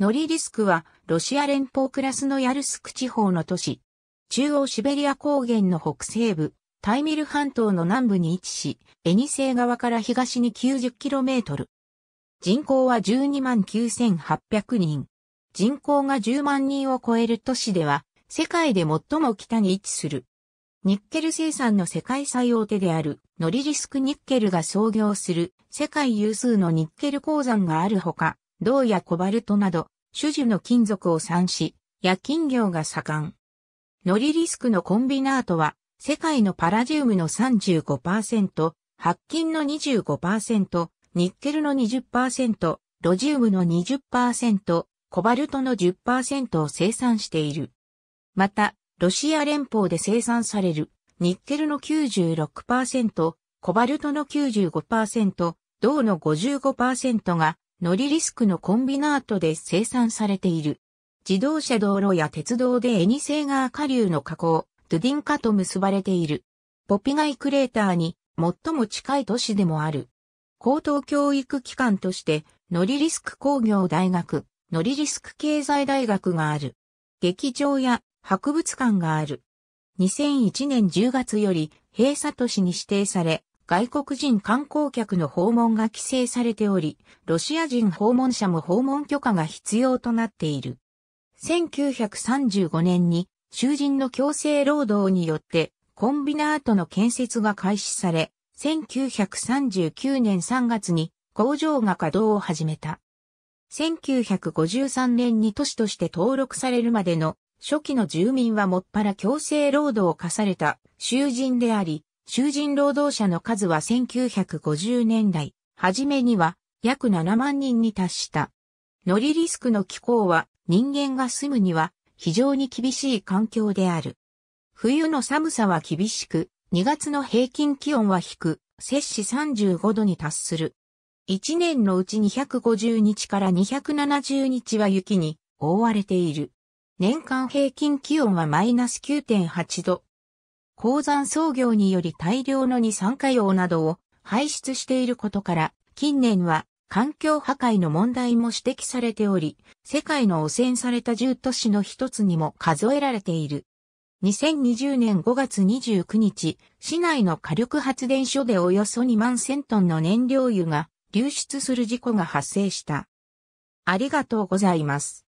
ノリリスクは、ロシア連邦クラスのヤルスク地方の都市。中央シベリア高原の北西部、タイミル半島の南部に位置し、エニセイ側から東に 90km。人口は12万9800人。人口が10万人を超える都市では、世界で最も北に位置する。ニッケル生産の世界最大手であるノリリスクニッケルが創業する世界有数のニッケル鉱山があるほか、銅やコバルトなど種樹の金属を産し、夜勤業が盛ん。ノリリスクのコンビナートは、世界のパラジウムの35%、白金の25%、ニッケルの20%、ロジウムの20%、コバルトの10%を生産している。また、ロシア連邦で生産される、ニッケルの96%、コバルトの95%、銅の55%が乗りリスクのコンビナートで生産されている。自動車道路や鉄道でエニセーガー下流の河口、ドゥディンカと結ばれている。ポピガイクレーターに最も近い都市でもある。高等教育機関として、ノリリスク工業大学、ノリリスク経済大学がある。劇場や博物館がある。2001年10月より閉鎖都市に指定され、外国人観光客の訪問が規制されており、ロシア人訪問者も訪問許可が必要となっている。1935年に囚人の強制労働によってコンビナートの建設が開始され、1939年3月に工場が稼働を始めた。1953年に都市として登録されるまでの初期の住民はもっぱら強制労働を課された囚人であり、囚人労働者の数は1950年代、初めには約7万人に達した。ノリリスクの気候は人間が住むには非常に厳しい環境である。冬の寒さは厳しく、2月の平均気温は低、く、摂氏35度に達する。1年のうち250日から270日は雪に覆われている。年間平均気温はマイナス9.8度、鉱山操業により大量の二酸化硫黄などを排出していることから、近年は環境破壊の問題も指摘されており、世界の汚染された重都市の一つにも数えられている。2020年5月29日、市内の火力発電所でおよそ2万1000トンの燃料油が流出する事故が発生した。ありがとうございます。